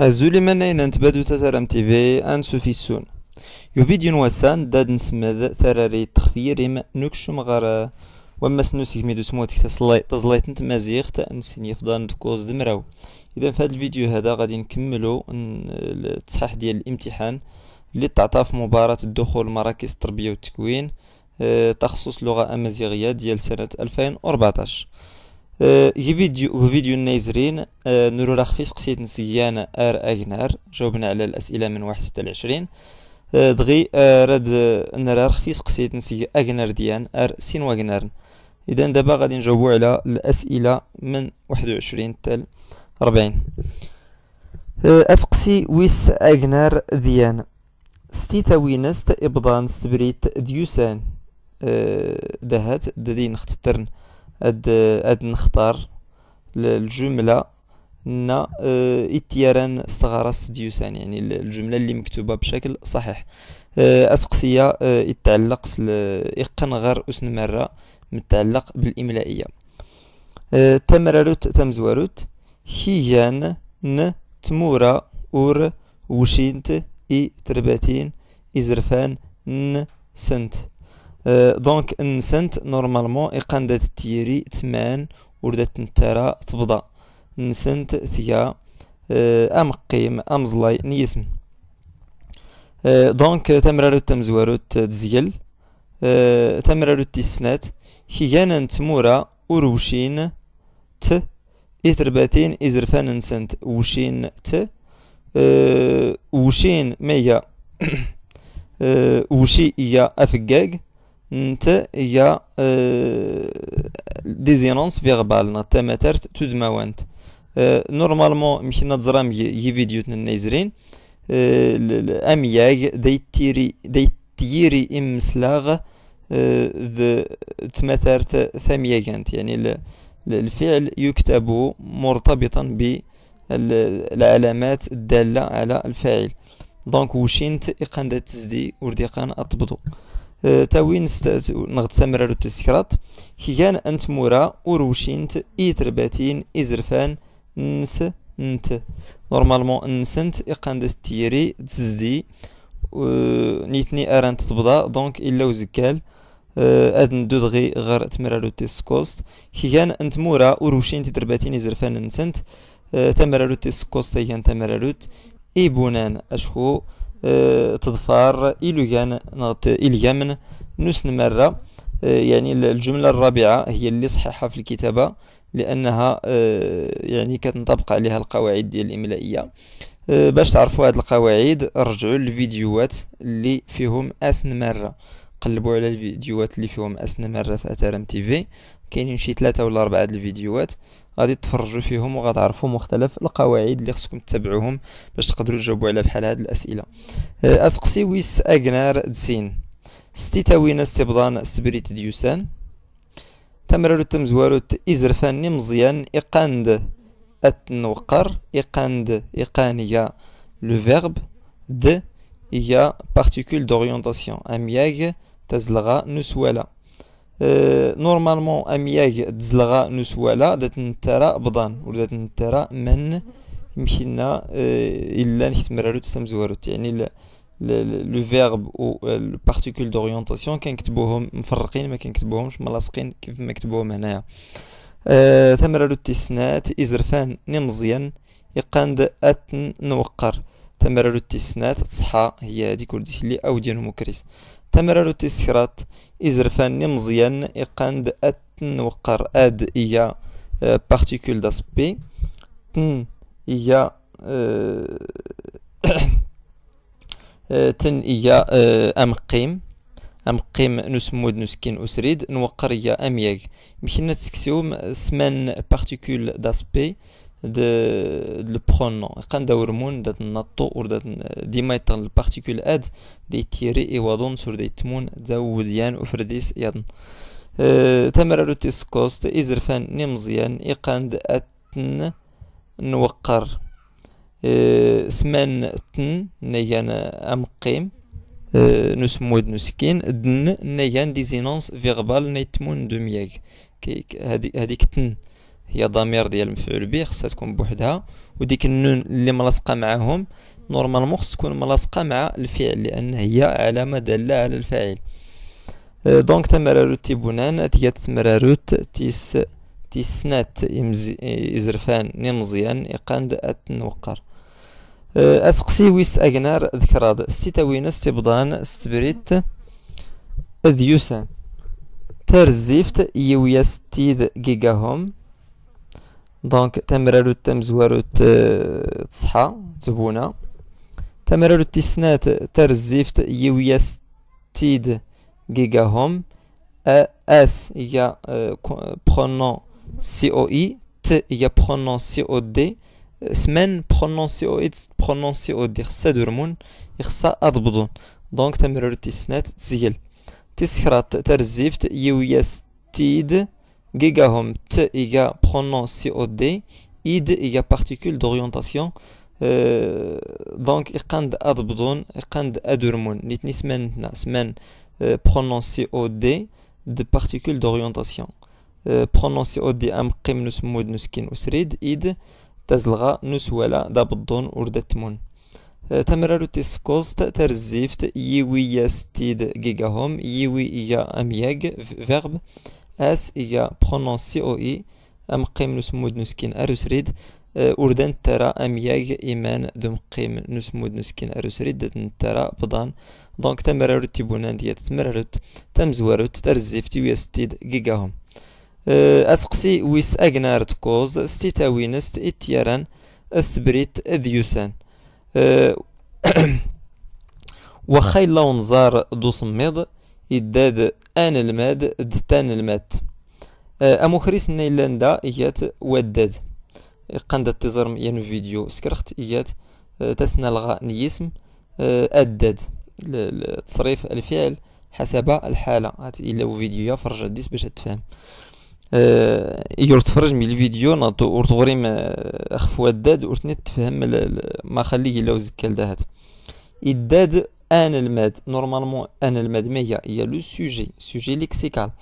من أين بدو تترم تيفي يو فيديو وسان داد نسمد ثراري تخفيرم نكشم غرا وما سنوسك ميدو سموتك تزليت نتمازيغ تأنسين يفضان تكوز دمراو إذا في هذا الفيديو هذا غادي نكملو التصحيح ديال الامتحان اللي تعطى في مباراة الدخول مراكز التربية والتكوين آه، تخصص لغة أمازيغية ديال سنة 2014 آه، فيديو فيديو النايزرين آه، نورو رخفيس قصيد نسيان ار اغنار جاوبنا على الاسئله من واحد حتى لعشرين آه، دغي راد نرى رخفيس قصيد نسي اغنار ديان ار سين واغنار اذا دابا غادي نجاوبو على الاسئله من واحد وعشرين حتى ربعين اسقسي ويس اغنار ديان ستي ثاوينست ابضان ستبريت ديوسان دهات دادين ختترن اد اد نختار الجمله ن آه، اتيران استغرس ديوسان يعني الجمله اللي مكتوبه بشكل صحيح آه، اسقسيه آه، يتعلق اقن غر اسن مره متعلق بالاملائيه تمررت تمزوروت هيان ن تمورا اور وشينت اي ترباتين ازرفان ن سنت دونك نسنت نورمالمون إقان تيري تمان وردات نتارا تبدا نسنت ثيا ام قيم ام زلاي نيسم دونك تمرارو تمزوارو تزيل تمرارو تيسنات كيغانا نتمورا وروشين ت إثرباتين إزرفان نسنت وشين ت وشين ميا وشي إيا أفقاق نت هي ديزيرونس فيغبال تما ترت تدماوانت نورمالمون مشينا تزرام يي فيديو تنيزرين امياغ ديتيري ديتيري امسلاغ ثامية ثمياغانت يعني الفعل يكتب مرتبطا بالعلامات الدالة على الفاعل دونك وشينت إقان دا تزدي ورديقان أطبضو أه، تاوين نغد سامرارو تسكرات كي كان انت مورا وروشينت اي ترباتين اي زرفان نس نت نورمالمون نسنت اقاندس تيري تزدي أه، نيتني اران تبدا دونك الا وزكال أه، اد ندو دغي غير تمرارو تيسكوست كي كان انت مورا وروشينت اي ترباتين اي زرفان نسنت تمرارو تيسكوست هي كان تمرارو اي بونان اشكو أه، تظفار إليان نغط إليامن نسن مرة أه، يعني الجملة الرابعة هي اللي صحيحة في الكتابة لأنها أه، يعني كتنطبق عليها القواعد ديال الإملائية باش تعرفوا هاد القواعد رجعوا للفيديوهات اللي فيهم أسن مرة قلبوا على الفيديوهات اللي فيهم أسن مرة في أترم تيفي كاينين شي ثلاثة ولا أربعة د الفيديوهات غادي تفرجوا فيهم وغتعرفوا مختلف القواعد اللي خصكم تتبعوهم باش تقدروا تجاوبوا على بحال هاد الاسئله آه، اسقسي ويس اغنار دسين ستي تاوينا استبضان سبريت ديوسان تمرر تمزوارت إزرفاني مزيان إقاند أتنوقر إقاند اقانيا لو فيرب د يا بارتيكول دوريونطاسيون أمياغ تزلغا نسوالا نورمالمون امياغ دزلغا نسوالا دات نترا بضان ولا دات نترا من مشينا الا نكتمرارو تسمزوارت يعني لو فيرب او بارتيكول دورينتاسيون كنكتبوهم مفرقين ما كنكتبوهمش ملاصقين كيف ما كتبوهم هنايا أه تمرارو التسنات ازرفان نمزيان يقاند اتن نوقر تمرارو التسنات تصحى هي هذيك ولدي اللي او ديال مكريس تمرارت السيرات إزرفان مزيان إقاند أتن وقر أد إيا بارتيكول داس بي تن إيا آه، آه، تن إيا آه، أمقيم أمقيم نسمود نسكين أسريد نوقر إيا أمياغ مشينا تسكسيوم سمان بارتيكول داس بي دو البرونون قندور مون دات نطو اور دات ديما يطغ البارتيكول اد دي تيري ايوادون سور دي تمون زاوديان وفرديس يضن أه تمرر تيسكوست إزرفان نمزيان إقاند أتن نوقر أه سمان تن نيان أمقيم أه نسمود نسكين دن نيان ديزينونس فيغبال نيتمون دومياك كيك هاديك تن هي ضمير ديال المفعول به خصها تكون بوحدها وديك النون اللي ملاصقه معاهم نورمالمون خص تكون ملاصقه مع الفعل لان هي علامه داله على الفاعل أه، دونك تي تيبونان تيات تمررت تيس تيسنات يزرفان نمزيان إقاند أتنوقر أه، أسقسي ويس أجنار ذكراد ستاوينس تبضان استبريت أذيوسان ترزيفت يوياس تيد هوم دونك تمرارو تمزوارو تصحى تبونا تمرارو التسنات ترزيفت يويس تيد جيجا هوم اس هي برونون سي او اي ت هي برونون سي او دي سمان برونون سي او اي برونون سي او دي خصها درمون يخصها اضبضون دونك تمرارو التسنات تزيل تسخرات ترزيفت يويس تيد Gigahom, T égale pronom COD, euh, euh, euh, ID a particule d'orientation. Donc, un Adbdon, a un adurmon. semaine, prononcé pronom COD de particule d'orientation. Pronom COD, am Nusmoud Nuskin Usrid, ID, Tazlra Nuswala Dabdon Urdetmon. تمررت cost terzift yiwi yastid gigahom, يوي إيا yag verbe اس هي برونون سي او اي مقيم نسمود نسكين اروسريد أه، وردان ترى امياغ ايمان دو مقيم نسمود نسكين اروسريد ترى بضان دونك تمررت تيبونان ديال تمررت تمزورت ترزيف جيجا هوم أه، اسقسي ويس اغنار تكوز ستيتاوينست اتيران استبريت اذيوسان أه، وخا يلا ونزار دو دوسميد يداد أن الماد دتان المات أه، أمو خريس نيلاندا إيات وداد قند تزرم ين فيديو سكرخت إيات أه، تسنى لغا نيسم أه، أداد تصريف الفعل حسب الحالة هات إلا فيديو فرج ديس باش تفهم أه يور تفرج من الفيديو ناطو اور تغريم اخفوا الداد اور تفهم ما خليه لو زكال دهات إداد normalement mais il y, a le sujet, sujet lexical.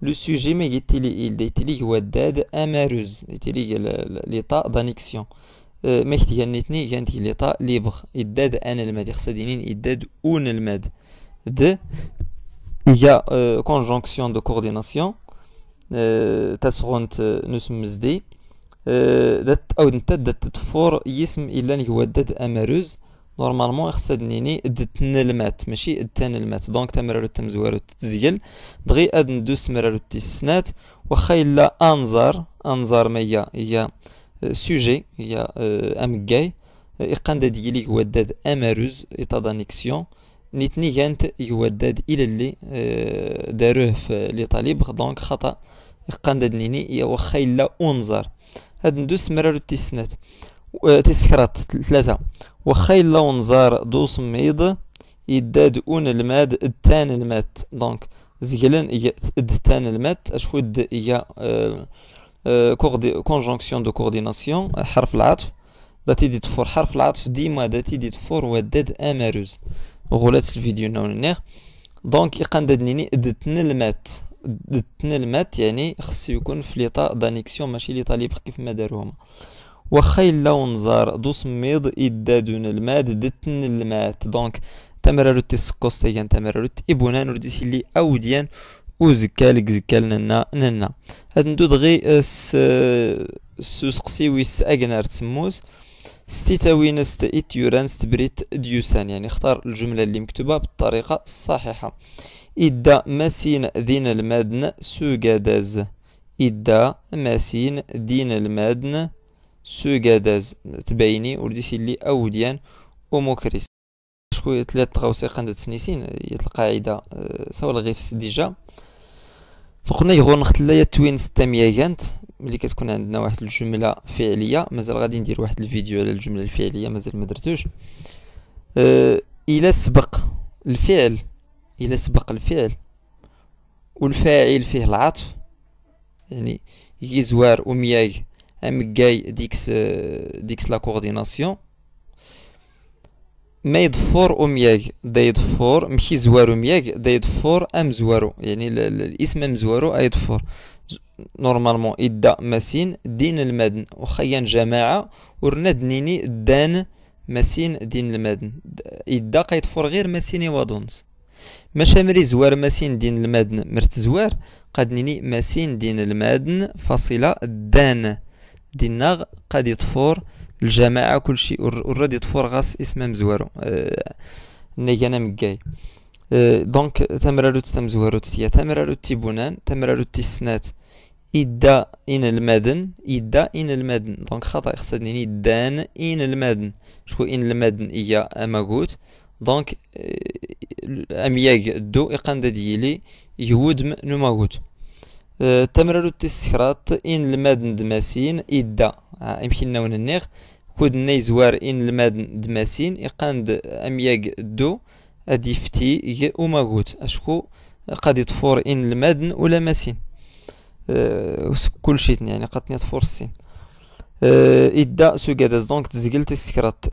Le sujet, mais il est il est ou dad amaruz, il est l'état d'annexion. Euh, mais il y netni, il y l'état libre. Il dead un il un De, il y euh, conjonction de coordination. Euh, تسغنت او يسم الا نورمالمون خصها تنيني اد تنلمات ماشي اد تنلمات دونك تمرر تمزوار تتزيل دغي اد ندوس مرر تيسنات واخا الا انزار انزار ما هي هي سوجي هي آه، امكاي يقند ديالي يوداد اماروز دانيكسيون نيتني كانت يوداد الى اللي آه، داروه في لي طالب دونك خطا يقند نيني هي واخا الا انزار هاد ندوس مرر تيسنات تسكرات ثلاثة واخا اللون زار دوس ميض يداد اون الماد التان المات دونك زقلن التان المات اش ود هي كونجونكسيون دو كورديناسيون حرف العطف داتي دي تفور حرف العطف ديما داتي دي تفور وداد اماروز غولات الفيديو نونيغ دونك يقان داد نيني دتن المات دتن المات يعني خصو يكون في ليطا دانيكسيون ماشي ليطا ليبر كيف ما داروهم واخا الا دو سميض ادا دون الماد دتن المات دونك تمررت تسكوست كان تمررت إبونان ورديسي لي أوديان لك زكا لنا ننا هاد ندود غي س سوسقسي ويس اكنار تسموس ستيتاوين ست إتيوران ستبريت ديوسان يعني اختار الجملة اللي مكتوبة بالطريقة الصحيحة إدا ماسين دين المادن سوغاداز إدا ماسين دين المادن سوغاداز تبايني ورديسي لي أوديان اوموكريس شكو ثلاث غوسيقان دات سنيسين هي القاعدة آه، سوا غير ديجا فقلنا يغور نختلا توين ستة جانت ملي كتكون عندنا واحد الجملة فعلية مازال غادي ندير واحد الفيديو على الجملة الفعلية مازال مدرتوش أه إلى سبق الفعل إلى سبق الفعل والفاعل فيه العطف يعني يزوار ومياي ام جاي ديكس ديكس لا كورديناسيون ما يضفر امياغ دا يضفر ماشي زوارو مياغ دا يضفر ام زوارو يعني الاسم ام زوارو ايضفر نورمالمون إدا مسين دين المدن وخيان جماعة ورنا نيني دان مسين دين المدن إدا فور غير مسيني وادونس ماشي مري زوار مسين دين المدن مرت زوار قادنيني نيني مسين دين المدن فاصلة دان ديالنا قد يطفور الجماعه كلشي ورد طفور غاس اسم مزوارو اني آه، انا مكاي آه، دونك تمرارو تمزوارو تتيا تمرارو تيبونان تمرارو تيسنات إدا إن المدن إدا إن المدن دونك خطأ خصني دان إن المدن شكون إن المدن إيا أماغوت دونك آه، أمياج دو إقان ديالي يود قوت تمرر التسخرات إن المادن دماسين إدا آه، نون النغ كود نيزوار إن المادن دماسين إقاند أمياج دو أديفتي أماغوت أشكو قد يطفور إن المادن ولا ماسين أه كل شيء يعني قد يطفور السين أه إدا سوكاداز دونك تزقل تسكرات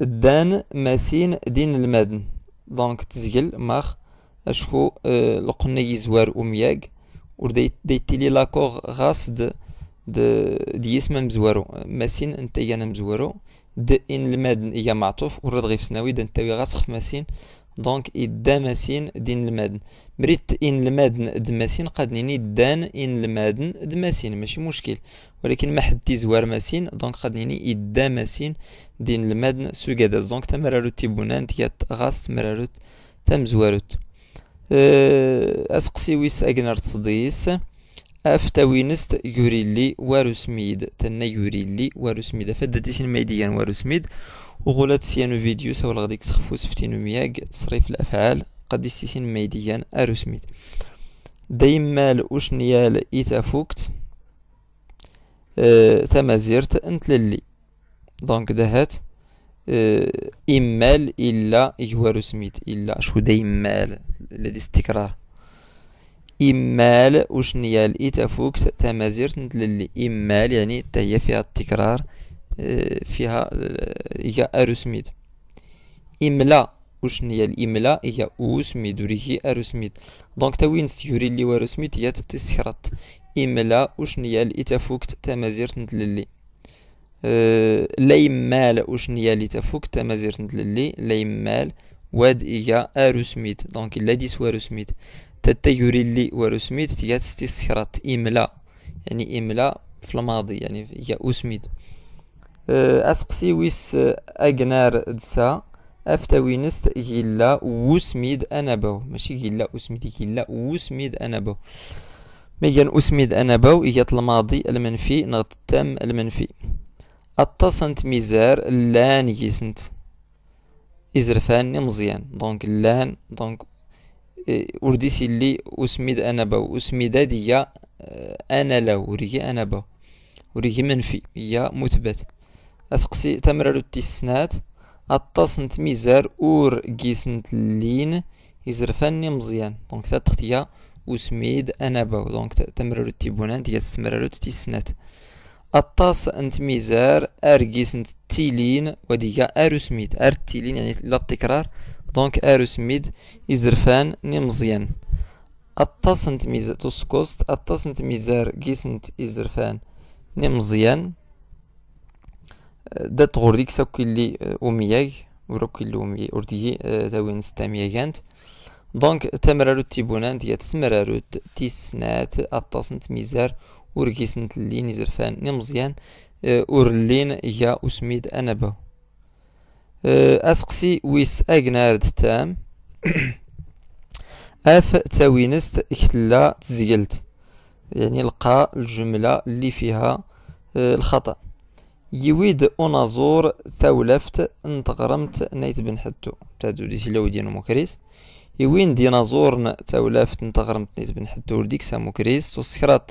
دان ماسين دين المادن دونك تزقل ماخ اشكو آه، لقنا يزوار امياج و ديتيلي لاكور غاس د دي اسم مزوارو ماسين انت انا مزوارو د ان المادن هي معطوف ورد غيف سناوي دان نتاوي غاس خماسين دونك إدا ماسين دين المادن مريت إن المادن ماسين قد نيني دان إن المادن ماسين ماشي مشكل ولكن ما حد زوار ماسين دونك قد نيني إدا ماسين دين المادن سوغاداز دونك تمرارو تيبونان تيات غاس تمرارو تمزواروت أه، أسقسي ويس أجنر تصديس أفتوينست يوريلي واروسميد تنا يوريلي واروسميد فدتيسين ميديا واروسميد وغولات سيانو فيديو سوال غادي تسخفو سفتينو مياك تصريف الأفعال قد يستيسين ميديا أروسميد دايمال وشنيال فوكت أه تمازيرت للي دونك دهات إمال آه، إلا يوارو سميت إلا شو دا إمال الذي استكرار إمال وشنيا الإتافوك تفوك تمازير تندللي إمال يعني تهي فيها التكرار آه، فيها آه، هي أرو سميت إملا وشنيا الإملا هي أوس أرو أروسميد دونك تاوين ستيوري اللي واروسميد هي تتسخرط إملا وشنيا الإتافوكت تمازير تندللي آه، ليمال وشنيا اللي تفوق تمازير ندللي مال واد إيا أرو سميت دونك إلا ديس وارو سميت تتيوري لي وارو سميت تيا تستسخرات إملا يعني إملا في الماضي يعني هي أسميد آه، أسقسي ويس أجنار دسا وينست غيلا وسميد أنا بو ماشي غيلا أسميد غيلا وسميد أنا بو ميجان أسميد أنا بو إيات الماضي المنفي نغت التام المنفي اتصنت مزار لان يسنت إزرفاني مزيان دونك لان دونك ورديسي اللي أسمد أنا باو أسمد دي أنا لو وريكي أنا باو وريكي منفي هي مثبت أسقسي تمرر التسنات أتصنت ميزار أور جيسنت لين ازرفاني مزيان دونك تاتختيا تختيا وسميد أنا باو دونك تمرر التبونان ديال تمرر التسنات الطاس انت ميزار ارجيس انت تيلين وديكا اروسميد ار تيلين يعني لا تكرار دونك اروسميد ازرفان ني مزيان الطاس انت ميزار توسكوست الطاس انت ميزار كيس انت ازرفان ني مزيان أه، دات غوريك ساكي أه، لي اومياي وروكي لي اومياي اورديي أه، زاوين ستامياغانت دونك تمرارو تيبونان ديال تسمرارو تيسنات الطاس انت ميزار وركيسن تلين زرفان ني مزيان آه، ورلين يا اسميد انبه آه، اسقسي ويس اجنارد تام اف تاوينست اكتلا تزيلت يعني لقى الجملة اللي فيها آه، الخطأ يويد اونازور ثولفت انتغرمت نيت بن حدو تاع دوليس لودين مكريس يوين دينازور ثولفت انتغرمت نيت بن حدو لديك سا مكريس وسكرات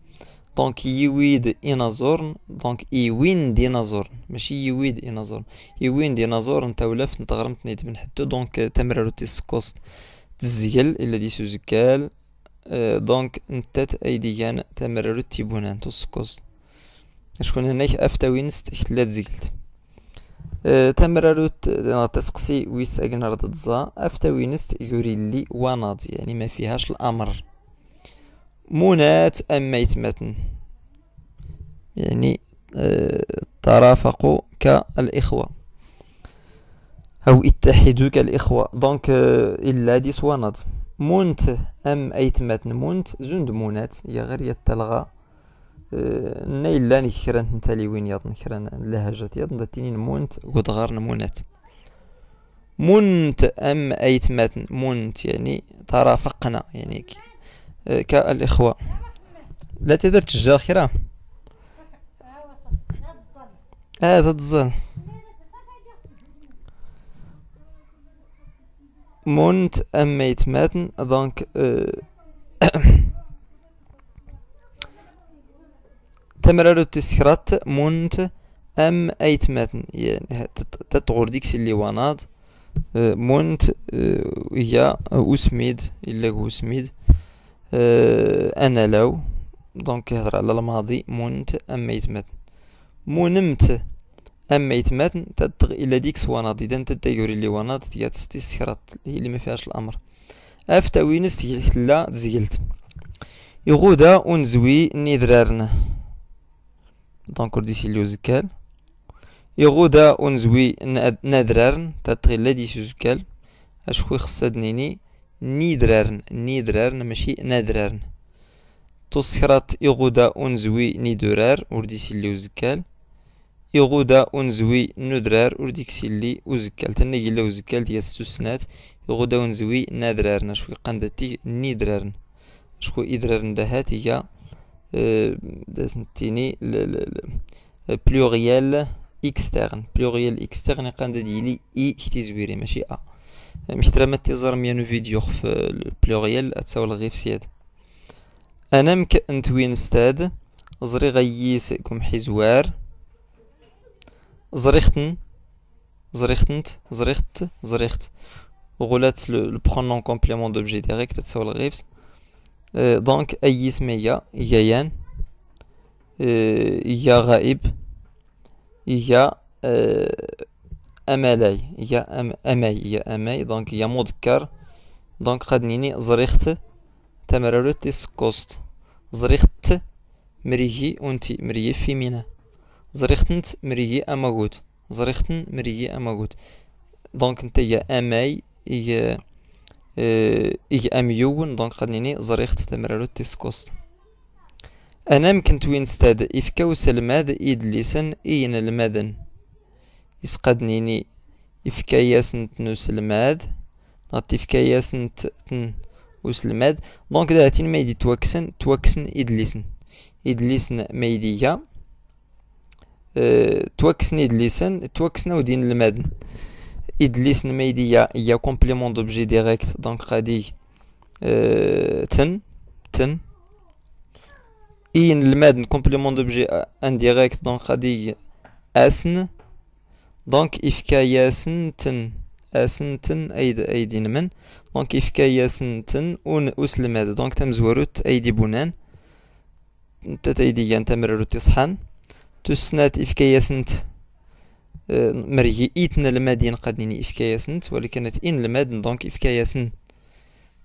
دونك يويد إنازورن دونك إيوين دينازورن ماشي يويد إنازورن إيوين دينازورن تولف نتغرمت نيت من حدو دونك تيس كوست تزيل إلا دي سوزكال دونك آه، نتات أيديان تمرر تيبونان تسكوست شكون هناك أفتاوينست اختلات زيلت أه تمررت تسقسي ويس أجنر تتزا أفتاوينست يوري لي وناض يعني ما فيهاش الأمر منات أم ميتمة يعني آه، ترافقوا كالإخوة أو اتحدوا كالإخوة دونك آه، إلا ديس سواند منت أم أيتمتن منت زند منات يا غير يتلغى آه، نيلان كران تالي وين يض كران لهجات يض داتينين منت قد غار منات منت أم أيتمتن منت يعني ترافقنا يعني آه، كالإخوة لا تدرت تجار خيرا آه تتزل مونت أميت ماتن دونك تمرر تسخرات مونت أم أيت ماتن يعني تتغور ديك اللي وناد مونت هي أسميد إلا أسميد آه، انا لو دونك كيهضر على الماضي منت اما يتمتن منمت اما يتمتن تدغ الى ديكس وناض اذا تدايوري اللي وناض تيا هي اللي ما فيهاش الامر افتا افتوينس لا تزيلت يغودا ونزوي نيدرارنا دونك رديسي اللي زكال يغودا ونزوي نادرارن تتغي لا ديسي زكال اشكو خصها دنيني نيدرارن نيدرارن ماشي نادرارن تسخرت إغودا أنزوي ندرار ورديسي اللي وزكال إغودا أنزوي ندرار ورديكسي اللي وزكال تنجي اللي وزكال ديال ستوسنات إغودا أنزوي نادرارن شوي قندتي نيدرارن شكو إدرارن دهات هي آه، دازنتيني بلوريال اكسترن بلوريال اكسترن قند ديالي اي اختي زويري ماشي ا ترى ما تيزر ميانو فيديو خف البلوريال اتساو الغيف سياد انا مك انتوين ستاد زري غييس كم حزوار زريختن زريختنت زريخت زريخت غولات لو برونون كومبليمون دوبجي ديريكت تساول غيفس أه، دونك اييس ميا يايان أه، يا غائب يا املاي هي أم اماي هي اماي دونك هي مذكر دونك قد زريخت تمررت تسكوست زريخت مريهي اونتي مريهي فيمينا زريختنت مريهي أماغوت زريختن مريهي أماغوت دونك أنت هي اماي هي إيه أميون دونك قد زريخت تمرارو تيسكوست أنا مكنت وين ستاد إفكاو سلماد إدليسن إين المدن يسقدنيني يفكاياسن تنوسلماد نعطي يفكاياسن تن وسلماد دونك داتين ما يدي توكسن توكسن ادليسن ادليسن ما يديا آه، توكسن ادليسن توكسن ودين المادن ادليسن ما يديا هي كومبليمون دوبجي ديريكت دونك غادي اه تن تن اين المادن كومبليمون دوبجي انديريكت دونك غادي اسن دونك إفكا ياسنتن أسنتن أيد أيدي نمن دونك إفكا ياسنتن أون أسلم هذا دونك زوروت أيدي بنان تتأيدي جان تمرر تصحن تسنات إفكا ياسنت مريي إيتن المادين قدني إفكا ياسنت ولكن إن المادن دونك إفكا ياسن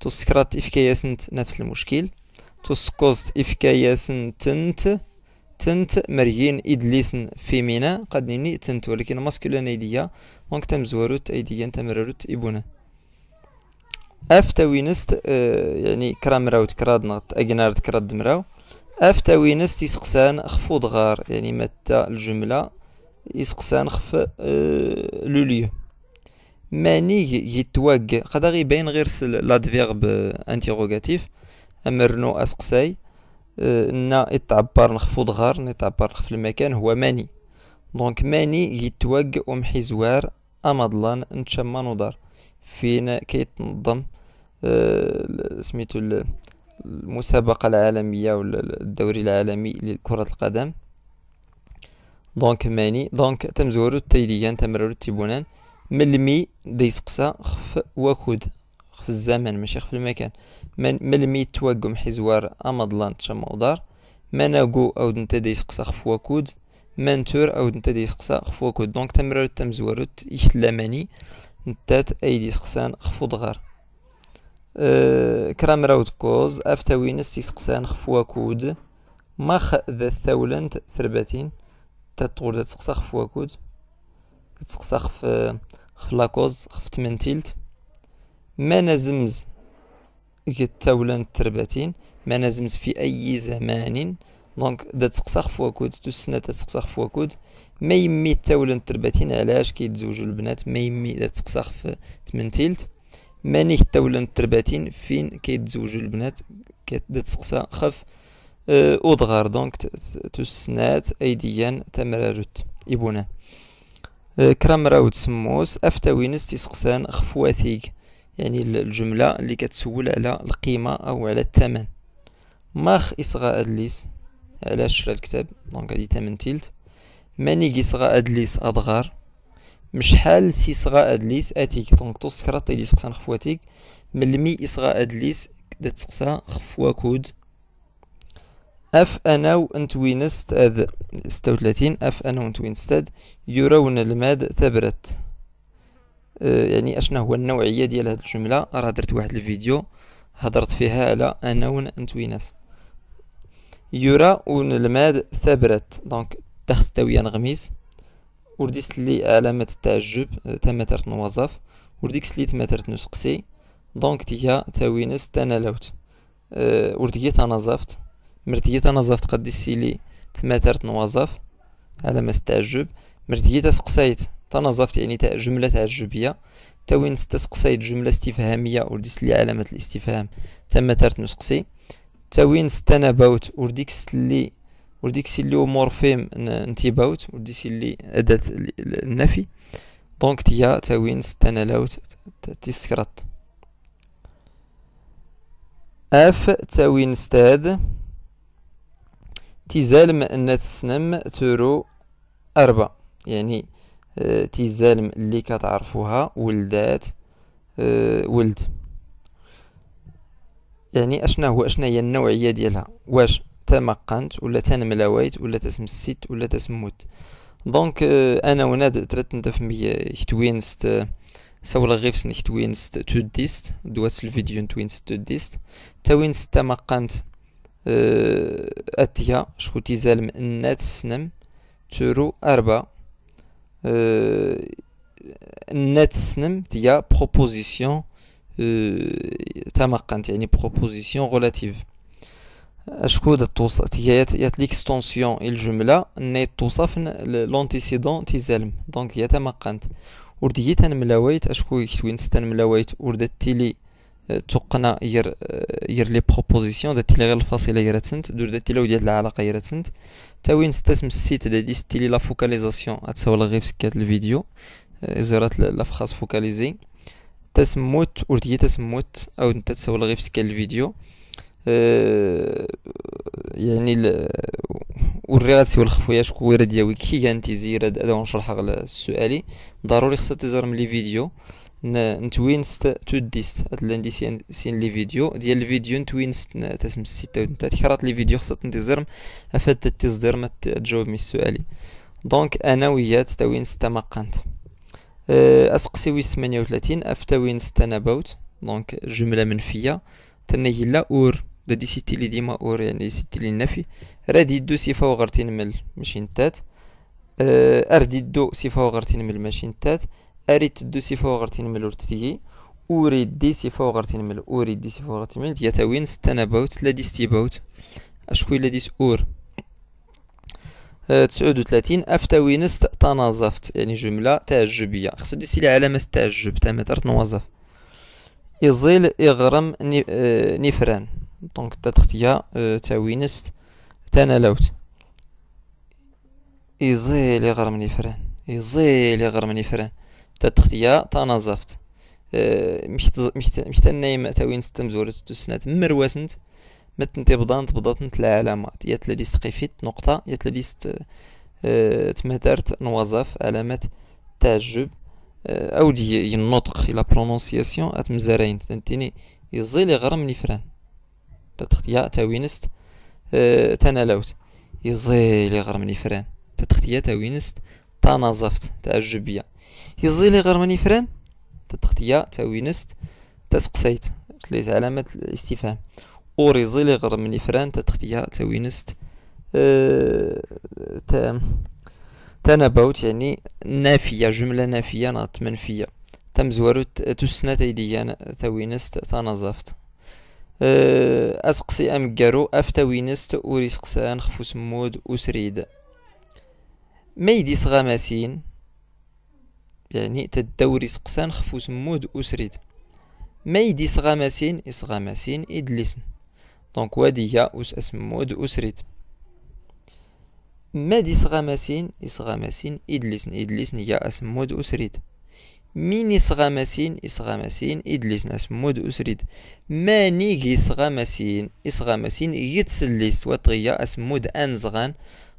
تسكرات إفكا ياسنت نفس المشكل تسقوزت إفكا ياسنتنت تنت مريين إدليسن فيمينا قد نيني تنت ولكن ماسكولين أيديا دونك تم زواروت أيديا تمرروت إبونا أف تاوينست آه، يعني كرا مراوت نغط دنغت أجنارت كراد مراو أف تاوينست يسقسان خفوض غار يعني متى الجملة يسقسان خف آه، لوليو ماني يتواج قد غيبين غير سل لادفيرب انتيروغاتيف أمرنو أسقساي آه، ان يتعبر نخفض غار يتعبر نخف المكان هو ماني دونك ماني يتوج ام حزوار امضلان نتشما نودار فين كيتنظم آه، سميتو المسابقة العالمية ولا الدوري العالمي لكرة القدم دونك ماني دونك تمزورو التيديان تمرورو التيبونان ملمي ديسقسا خف وكود خف الزمن ماشي خف المكان من ملمي توقم حزوار امضلان من أقو او نتا ديسقسا خفوا كود تور او نتا ديسقسا خفوا كود دونك تمرر تمزورت إشلاماني نتات اي سقسان خفو دغار أه، كرام راود كوز افتاوينس تيسقسان خفوا كود مخ ذا ثولنت ثرباتين تطور ذا تسقسا خفوا كود تسقسا خف خف لاكوز خف تمنتيلت ما نزمز كتاولا الترباتين ما نزمز في اي زمان دونك دا تسقسخ واكود تسنى تسقسخ كود ما يمي تاولان الترباتين علاش كيتزوجوا البنات ما يمي دا تسقسخ في تمنتيلت مانيك تاولان الترباتين فين كيتزوجوا البنات كدا تسقسا آه، خف ودغار دونك تسنات ايديا تمرارت يبونا آه، كرام راود سموس افتاوينس تسقسان خفواثيك يعني الجملة اللي كتسول على القيمة أو على الثمن ماخ إصغاء أدليس علاش شرا الكتاب دونك هادي ثمن تيلت مانيك إصغاء أدليس أضغار مشحال سي صغاء أدليس أتيك دونك تسكرا سقسا سقسان خفواتيك ملمي إصغاء أدليس دات سقسا خفوا كود اف انا وانت وينست ستة وثلاثين اف انا وانت وينستاد يرون الماد ثبرت آه، يعني اشنا هو النوعيه ديال هذه الجمله راه درت واحد الفيديو هضرت فيها على اناون انتويناس يورا الماد ثبرت دونك تخستويا نغميس ورديس لي علامة التعجب تمتر نوظف ورديكس لي تمتر نسقسي دونك تيا تاوينس تنالوت أه ورديا تنظفت مرتيا تنظفت قدي السيلي تمتر نوظف علامة التعجب مرتيا تسقسيت تنظفت يعني جملة تعجبية توين استسقسيت جملة استفهامية ورديس لي علامة الاستفهام تم تارت نسقسي توين استنبوت ورديك لي ورديك لي مورفيم انتباوت ورديك لي أداة النفي دونك تيا توين استنلوت تسكرت اف تاوين ستاد تزال ما ان تسنم تورو أربعة يعني تيزالم اللي كتعرفوها ولدات آه، ولد يعني اشنا هو اشنا هي النوعيه ديالها واش تمقنت ولا تنملاويت ولا تسمسيت ولا تسموت دونك آه، انا وناد تريت ندفهم يكتوينست سولا غيفس نحتوينست توديست دوات الفيديو نتوينست توديست تاوينست تمقنت آه، اتيا شكو تيزالم النات سنم تورو اربعه آه، نتسنم تيا بروبوزيسيون آه، تمقنت يعني بروبوزيسيون غولاتيف اشكو توصف هي يات ليكستونسيون الجمله ني توصف لونتيسيدون تيزالم دونك هي تمقنت ورد هي تنملاويت اشكو يكتوين ستنملاويت ورد التيلي تقنا ير ير لي بروبوزيسيون دات لي غير الفاصله يرا تسنت دور دات لو ديال العلاقه يرا تسنت وين ستاسم السيت دادي ستي لي لا فوكاليزاسيون اتسول غير سكات الفيديو آه، زرات لا فراس فوكاليزي تسموت ورتي تسموت او انت تسول غير سكات الفيديو آه، يعني ال... والريغاسي والخفويا شكون راه دياوي كي كانت زيرا هذا نشرحها السؤالي ضروري خصها تزرم لي فيديو نتوينست تو ديست هاد الانديسيان سين لي فيديو ديال الفيديو نتوينست تسم ستة و تكرات لي فيديو خصها نتزرم افاد التصدير ما تجاوب من السؤالي دونك انا ويا تتوينست مقانت ويس 38 و تلاتين افتوينست نبوت دونك جملة منفية تنهي لا اور دي سيتي لي ديما اور يعني سيتي لي نفي ردي دو سيفا وغرتين مل ماشي نتات أه اردي دو سيفا وغرتين مل ماشي نتات اريد دو سي غير تنمل ور تتيي اريد دي سيفو غير تنمل اريد دي سيفو غير تنمل يتاوين ستانا باوت لا ستي باوت اشكو لا ديس اور آه، تسعود وثلاثين أفتوينست تناظفت يعني جملة تعجبية خصها دي لها علامة تعجب تامتر تنوظف يزيل اغرم آه، نفران دونك تتختيا آه، تاوينست لوت إزيل اغرم نفران إزيل اغرم نفران تتختيا التغطيه تنظفت آه، محتى النايم تاوين زورة تسنات مرواسنت متن تبضان تبضان تلا علامات يتلا ليست قفيت نقطة يتلا ليست آه، تمدرت نوظف علامات تعجب آه، او دي النطق لا برونونسياسيون اتمزارين تنتيني يزيلي غرم نفران تتختيا تاوينست تنالوت يزيلي غرم نفران تتختيا تاوينست تنظفت تعجبيه يزيلي غير ماني فران تتختيا تا وينست تسقسيت تليت علامة الاستفهام اور يزيلي غير ماني فران تتختيا تا وينست أه... تا تنبوت يعني نافية جملة نافية نات منفية تم زوارو تسنا تيديا تاوينست تنظفت أه... اسقسي امكارو افتاوينست وريسقسان خفوس مود اسريد ميدي يديس يعني تدوري سقسان خفوس مود أسريد يدي سغامسين إسغامسين إدلسن دونك وادي هي أس أسمود أسريد مادي سغامسين إسغامسين إدلسن إدلسن هي أسمود أسريد مين إسغامسين إسغامسين إدلسن أسمود أسريد ماني سغامسين إسغامسين يتسلس وطغية أسمود أنزغان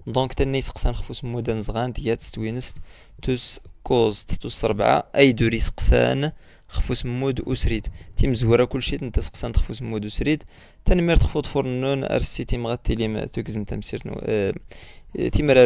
دونك تاني سقسان خفوس مودان زغان ديات ستوينست توس كوز توس ربعة اي دوري سقسان خفوس مود اسريد تيم زوره كلشي تنتا سقسان تخفوس مود اسريد تنمير تخفوت فرنون ارسيتي لي ما توكزم تمسير نو اه تيمرار